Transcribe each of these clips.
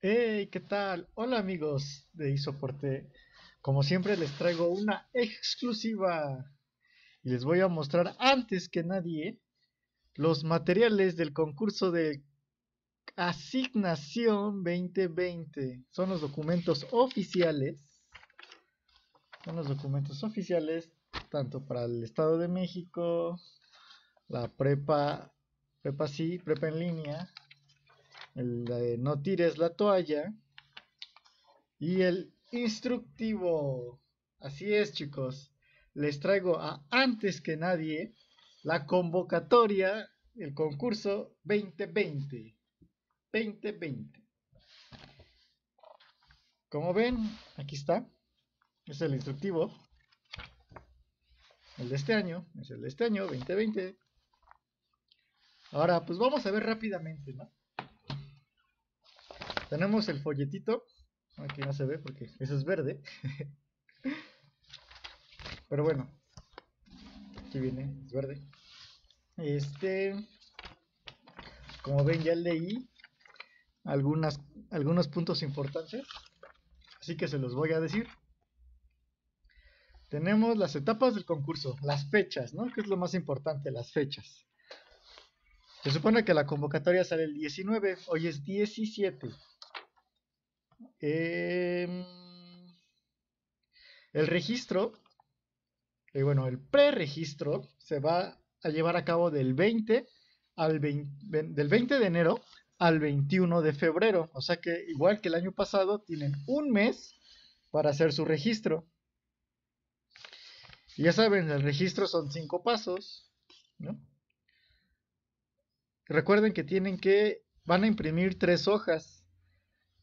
Hey, ¿qué tal? Hola amigos de Isoporte. Como siempre les traigo una exclusiva y les voy a mostrar antes que nadie los materiales del concurso de asignación 2020. Son los documentos oficiales. Son los documentos oficiales tanto para el Estado de México, la prepa, prepa sí, prepa en línea, el de no tires la toalla y el instructivo. Así es, chicos. Les traigo a antes que nadie la convocatoria, el concurso 2020. 2020. Como ven, aquí está. Es el instructivo. El de este año. Es el de este año, 2020. Ahora, pues vamos a ver rápidamente, ¿no? Tenemos el folletito. Aquí no se ve porque eso es verde. Pero bueno. Aquí viene, es verde. Este. Como ven, ya leí algunas, algunos puntos importantes. Así que se los voy a decir. Tenemos las etapas del concurso, las fechas, ¿no? Que es lo más importante, las fechas. Se supone que la convocatoria sale el 19, hoy es 17. Eh, el registro, y eh, bueno, el preregistro se va a llevar a cabo del 20 al 20, del 20 de enero al 21 de febrero. O sea que igual que el año pasado, tienen un mes para hacer su registro. ya saben, el registro son cinco pasos, ¿no? Recuerden que tienen que, van a imprimir tres hojas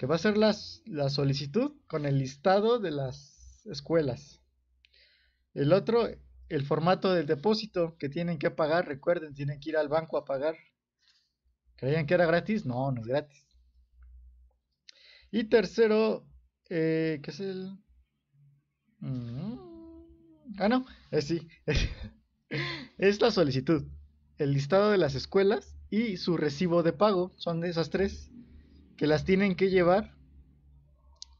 que va a ser las, la solicitud con el listado de las escuelas. El otro, el formato del depósito que tienen que pagar, recuerden, tienen que ir al banco a pagar. ¿Creían que era gratis? No, no es gratis. Y tercero, eh, ¿qué es el...? Mm. Ah, no, es eh, sí. es la solicitud, el listado de las escuelas y su recibo de pago. Son de esas tres que las tienen que llevar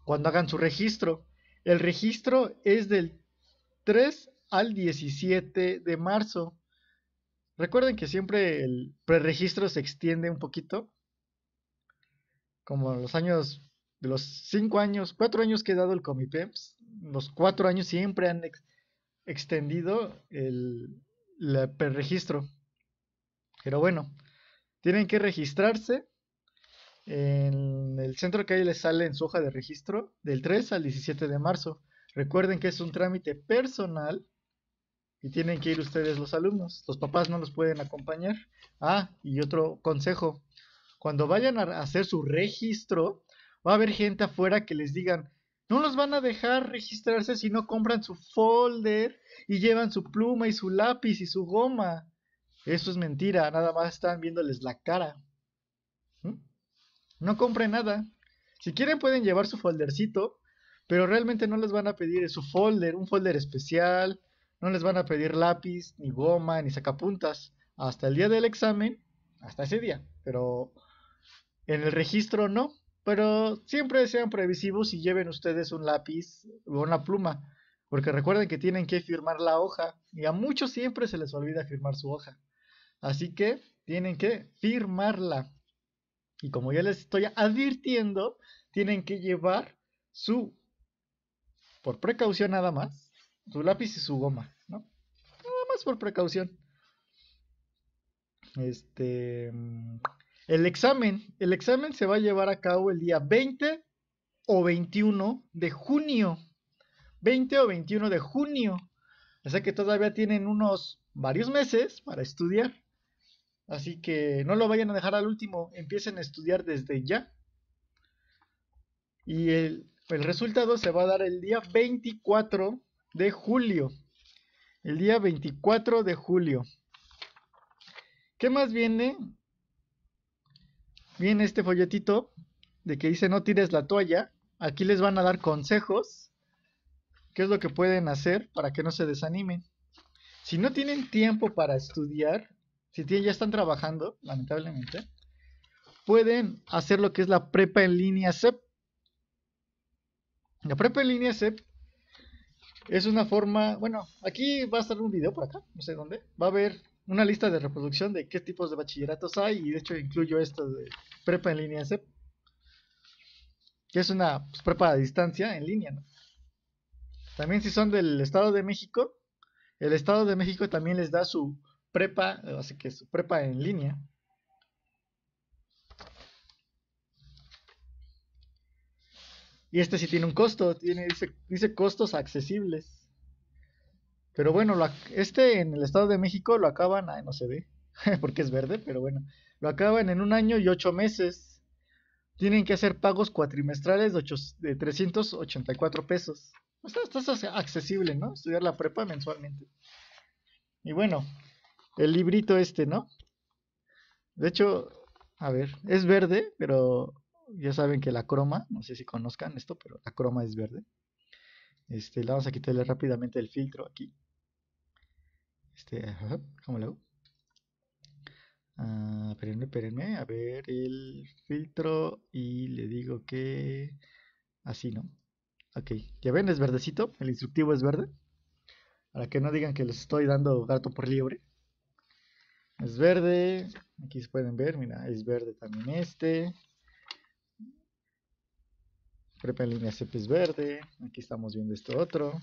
cuando hagan su registro. El registro es del 3 al 17 de marzo. Recuerden que siempre el preregistro se extiende un poquito. Como los años, de los 5 años, 4 años que ha dado el Comipems, los 4 años siempre han extendido el, el preregistro. Pero bueno, tienen que registrarse en el centro que hay les sale en su hoja de registro del 3 al 17 de marzo. Recuerden que es un trámite personal y tienen que ir ustedes los alumnos. Los papás no los pueden acompañar. Ah, y otro consejo. Cuando vayan a hacer su registro, va a haber gente afuera que les digan, no los van a dejar registrarse si no compran su folder y llevan su pluma y su lápiz y su goma. Eso es mentira, nada más están viéndoles la cara. No compren nada. Si quieren pueden llevar su foldercito, pero realmente no les van a pedir su folder, un folder especial, no les van a pedir lápiz, ni goma, ni sacapuntas, hasta el día del examen, hasta ese día, pero en el registro no, pero siempre sean previsivos y lleven ustedes un lápiz o una pluma, porque recuerden que tienen que firmar la hoja y a muchos siempre se les olvida firmar su hoja, así que tienen que firmarla. Y como ya les estoy advirtiendo, tienen que llevar su, por precaución nada más, su lápiz y su goma, ¿no? Nada más por precaución. Este, el examen, el examen se va a llevar a cabo el día 20 o 21 de junio. 20 o 21 de junio. O sea que todavía tienen unos varios meses para estudiar. Así que no lo vayan a dejar al último, empiecen a estudiar desde ya. Y el, resultado se va a dar el día 24 de julio. El día 24 de julio. ¿Qué más viene? Viene este folletito de que dice no tires la toalla. Aquí les van a dar consejos. ¿Qué es lo que pueden hacer para que no se desanimen? Si no tienen tiempo para estudiar, si ya están trabajando, lamentablemente, pueden hacer lo que es la prepa en línea CEP. La prepa en línea CEP es una forma, bueno, aquí va a estar un video por acá, no sé dónde, va a haber una lista de reproducción de qué tipos de bachilleratos hay y de hecho incluyo esto de prepa en línea CEP, que es una pues, prepa a distancia en línea. También si son del Estado de México, el Estado de México también les da su prepa, así que es prepa en línea. Y este sí tiene un costo, tiene, dice, costos accesibles. Pero bueno, este en el Estado de México lo acaban, no se ve, porque es verde, pero bueno, lo acaban en un año y ocho meses. Tienen que hacer pagos cuatrimestrales de, 384 pesos. O esto es accesible, ¿no? Estudiar la prepa mensualmente. Y bueno, el librito este, ¿no? De hecho, a ver, es verde, pero ya saben que la croma, no sé si conozcan esto, pero la croma es verde. Este, vamos a quitarle rápidamente el filtro aquí. Este, ¿cómo lo hago? Ah, espérenme, espérenme, a ver el filtro y le digo que así, ¿no? Ok, ya ven, es verdecito, el instructivo es verde. Para que no digan que les estoy dando gato por libre es verde, aquí se pueden ver, mira, es verde también este. Prepa en línea CEP es verde, aquí estamos viendo este otro.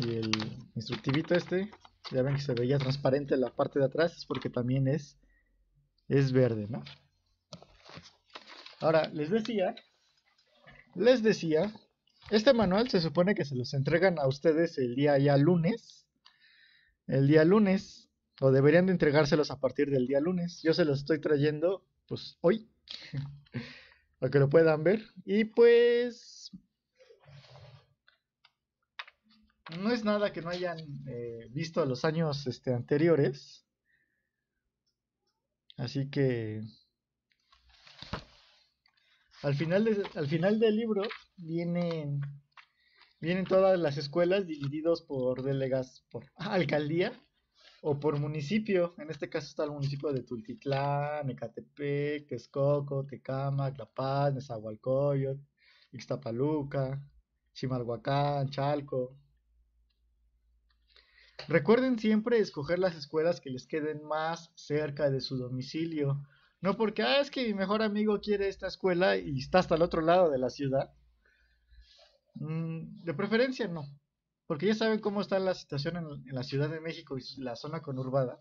Y el instructivito este, ya ven que se veía transparente la parte de atrás, es porque también es, es verde, ¿no? Ahora, les decía, les decía, este manual se supone que se los entregan a ustedes el día ya lunes. El día lunes, o deberían de entregárselos a partir del día lunes. Yo se los estoy trayendo pues hoy, para que lo puedan ver. Y pues no es nada que no hayan eh, visto los años este, anteriores. Así que al final, al final del libro vienen, vienen todas las escuelas divididos por delegas, por alcaldía o por municipio. En este caso está el municipio de Tultitlán, Ecatepec, Texcoco, Tecama, La Paz, Ixtapaluca, Chimalhuacán, Chalco. Recuerden siempre escoger las escuelas que les queden más cerca de su domicilio. No porque, ah, es que mi mejor amigo quiere esta escuela y está hasta el otro lado de la ciudad. Mm, de preferencia no porque ya saben cómo está la situación en, la Ciudad de México y la zona conurbada,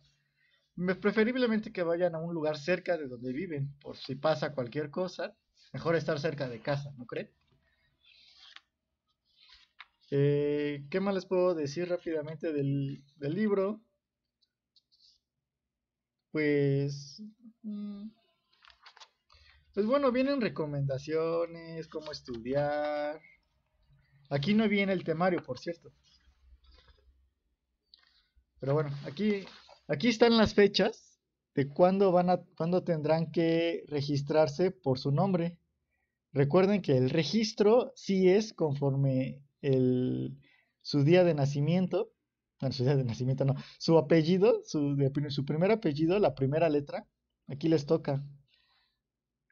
preferiblemente que vayan a un lugar cerca de donde viven, por si pasa cualquier cosa, mejor estar cerca de casa, ¿no creen? Eh, ¿Qué más les puedo decir rápidamente del, del libro? Pues, mm, pues bueno, vienen recomendaciones, cómo estudiar, Aquí no viene el temario, por cierto. Pero bueno, aquí, aquí están las fechas de cuándo, van a, cuándo tendrán que registrarse por su nombre. Recuerden que el registro sí es conforme el, su día de nacimiento, su día de nacimiento no, su apellido, su, primer apellido, la primera letra, aquí les toca.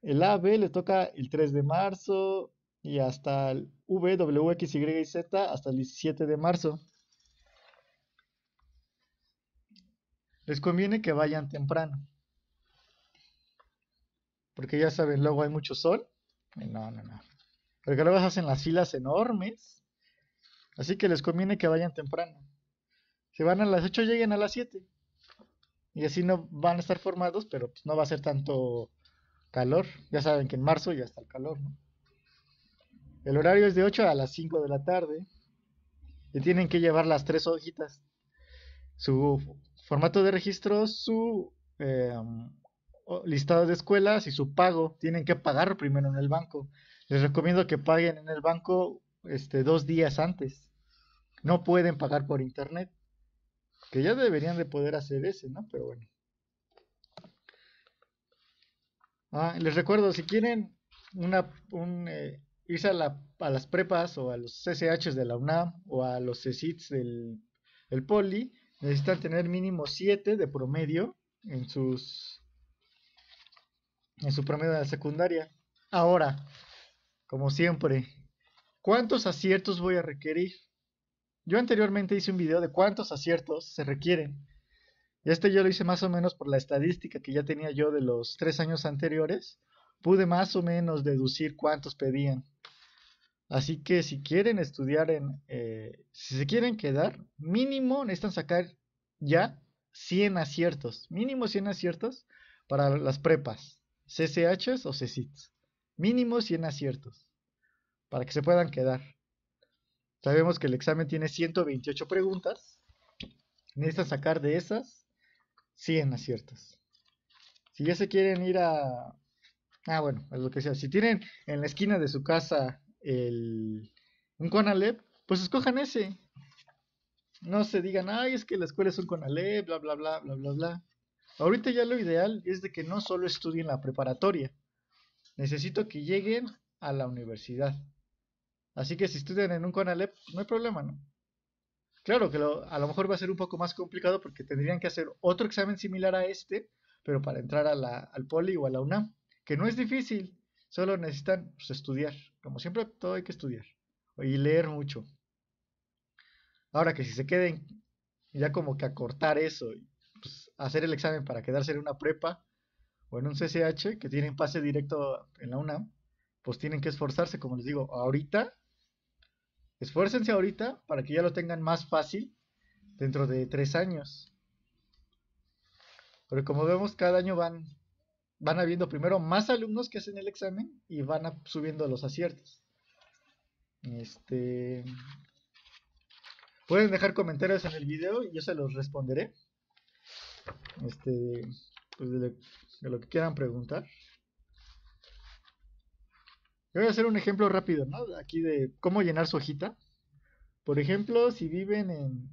El B, le toca el 3 de marzo, y hasta el W, X, Y, Z, hasta el 17 de marzo. Les conviene que vayan temprano. Porque ya saben, luego hay mucho sol. No, no, no. Porque luego hacen las filas enormes. Así que les conviene que vayan temprano. Si van a las 8, lleguen a las 7. Y así no van a estar formados, pero pues no va a ser tanto calor. Ya saben que en marzo ya está el calor, ¿no? El horario es de 8 a las 5 de la tarde. Y tienen que llevar las tres hojitas. Su formato de registro, su em, listado de escuelas y su pago. Tienen que pagar primero en el banco. Les recomiendo que paguen en el banco este, dos días antes. No pueden pagar por internet. Que ya deberían de poder hacer ese, ¿no? Pero bueno. Ah, les recuerdo, si quieren una, un, eh, irse a, las prepas o a los CCHs de la UNAM o a los CSITs del, Poli, necesitan tener mínimo 7 de promedio en sus en su promedio de la secundaria. Ahora, como siempre, ¿cuántos aciertos voy a requerir? Yo anteriormente hice un video de cuántos aciertos se requieren. Y este yo lo hice más o menos por la estadística que ya tenía yo de los tres años anteriores. Pude más o menos deducir cuántos pedían. Así que si quieren estudiar en, eh, si se quieren quedar, mínimo necesitan sacar ya 100 aciertos, mínimo 100 aciertos para las prepas, CCHs o CCITs. Mínimo 100 aciertos para que se puedan quedar. Sabemos que el examen tiene 128 preguntas. Necesitan sacar de esas 100 aciertos. Si ya se quieren ir a... Ah, bueno, es lo que sea. Si tienen en la esquina de su casa el, un Conalep, pues escojan ese. No se digan, ay, es que la escuela es un Conalep, bla, bla, bla, bla, bla, bla. Ahorita ya lo ideal es de que no solo estudien la preparatoria. Necesito que lleguen a la universidad. Así que si estudian en un Conalep, no hay problema, ¿no? Claro que a lo mejor va a ser un poco más complicado porque tendrían que hacer otro examen similar a este, pero para entrar al poli o a la UNAM, que no es difícil, solo necesitan pues, estudiar como siempre, todo hay que estudiar y leer mucho. Ahora que si se queden, ya como que acortar eso, pues, hacer el examen para quedarse en una prepa o en un CCH que tienen pase directo en la UNAM, pues tienen que esforzarse, como les digo, ahorita. Esfuércense ahorita para que ya lo tengan más fácil dentro de tres años. Pero como vemos, cada año van van habiendo primero más alumnos que hacen el examen y van subiendo los aciertos. Este, pueden dejar comentarios en el video y yo se los responderé. Este, pues, de, lo, que quieran preguntar. voy a hacer un ejemplo rápido, Aquí de cómo llenar su hojita. Por ejemplo, si viven en,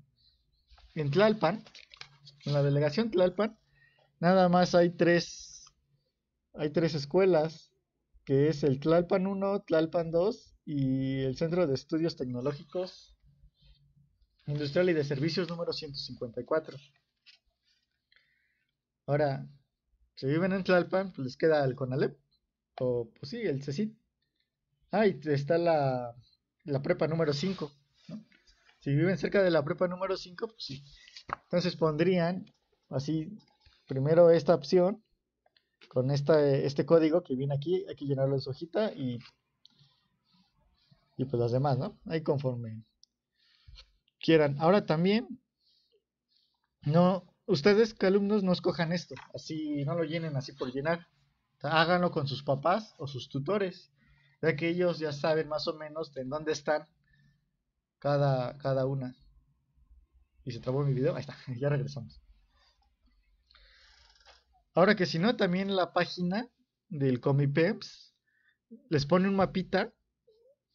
en Tlalpan, en la delegación Tlalpan, nada más hay tres hay tres escuelas, que es el Tlalpan 1, Tlalpan 2 y el Centro de Estudios Tecnológicos Industrial y de Servicios número 154. Ahora, si viven en Tlalpan, pues les queda el CONALEP, o pues sí, el CECIT. Ah, y está la, la prepa número 5. Si viven cerca de la prepa número 5, pues sí. Entonces pondrían así primero esta opción con esta, eh, este código que viene aquí, hay que llenarlo en su hojita y, y pues las demás, ¿no? Ahí conforme quieran. Ahora también, no, ustedes alumnos no escojan esto, así no lo llenen así por llenar, háganlo con sus papás o sus tutores, ya que ellos ya saben más o menos en dónde están cada, cada una. Y se trabó mi video, ahí está, ya regresamos. Ahora que si no, también la página del Comipems les pone un mapita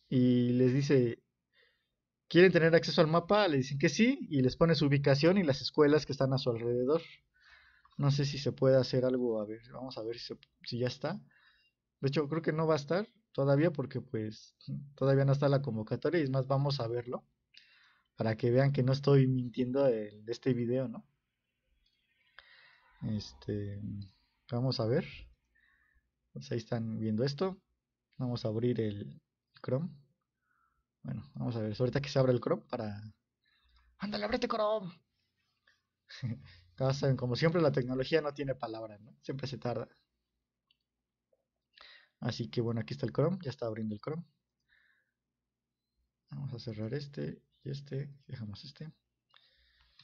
y les dice, ¿quieren tener acceso al mapa? Le dicen que sí y les pone su ubicación y las escuelas que están a su alrededor. No sé si se puede hacer algo, a ver, vamos a ver si, ya está. De hecho, creo que no va a estar todavía porque pues todavía no está la convocatoria y es más, vamos a verlo para que vean que no estoy mintiendo de este video, ¿no? Este, vamos a ver. Pues ahí están viendo esto. Vamos a abrir el Chrome. Bueno, vamos a ver. Ahorita que se abra el Chrome para... ¡Ándale, abrete Chrome! como siempre la tecnología no tiene palabra Siempre se tarda. Así que bueno, aquí está el Chrome, ya está abriendo el Chrome. Vamos a cerrar este y este, dejamos este.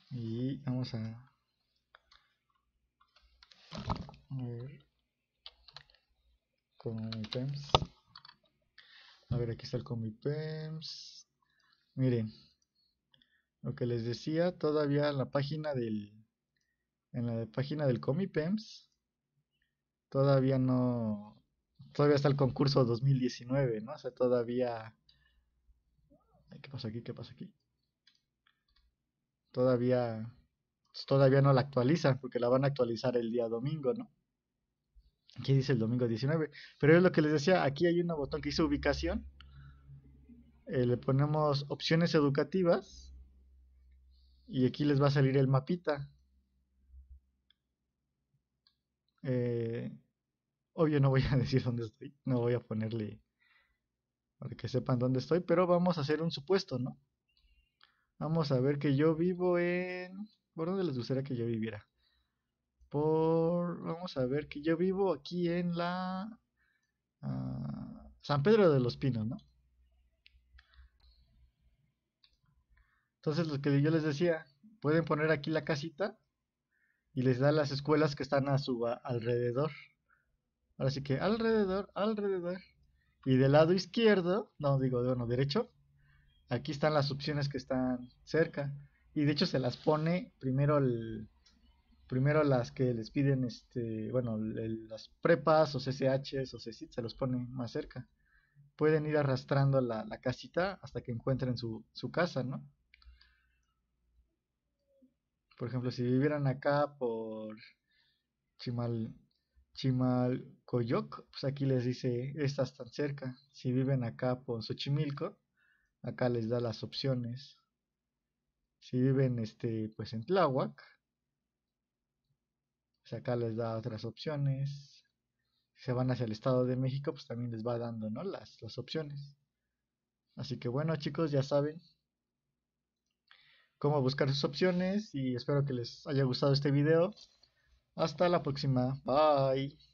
Y vamos a pems a ver aquí está el Comipems miren lo que les decía todavía en la página del en la página del pens todavía no todavía está el concurso 2019 no o sea todavía qué pasa aquí qué pasa aquí todavía todavía no la actualizan porque la van a actualizar el día domingo no Aquí dice el domingo 19. Pero es lo que les decía, aquí hay un botón que dice ubicación. Eh, le ponemos opciones educativas. Y aquí les va a salir el mapita. Eh, obvio no voy a decir dónde estoy. No voy a ponerle para que sepan dónde estoy. Pero vamos a hacer un supuesto, ¿no? Vamos a ver que yo vivo en... ¿Por dónde les gustaría que yo viviera? por... Vamos a ver que yo vivo aquí en la... Ah, San Pedro de los Pinos, ¿no? Entonces, lo que yo les decía, pueden poner aquí la casita y les da las escuelas que están a su alrededor. Ahora sí que alrededor, alrededor. Y del lado izquierdo, no digo de uno derecho, aquí están las opciones que están cerca. Y de hecho se las pone primero el, primero las que les piden, este, bueno, las prepas o csh o CCIT, se los pone más cerca. Pueden ir arrastrando la, casita hasta que encuentren su, casa, ¿no? Por ejemplo, si vivieran acá por Chimal, Chimalcoyoc, pues aquí les dice, estas tan cerca. Si viven acá por Xochimilco, acá les da las opciones. Si viven este, pues en Tláhuac, acá les da otras opciones. Si se van hacia el Estado de México, pues también les va dando ¿no? las, las opciones. Así que bueno chicos, ya saben cómo buscar sus opciones y espero que les haya gustado este video. Hasta la próxima. Bye.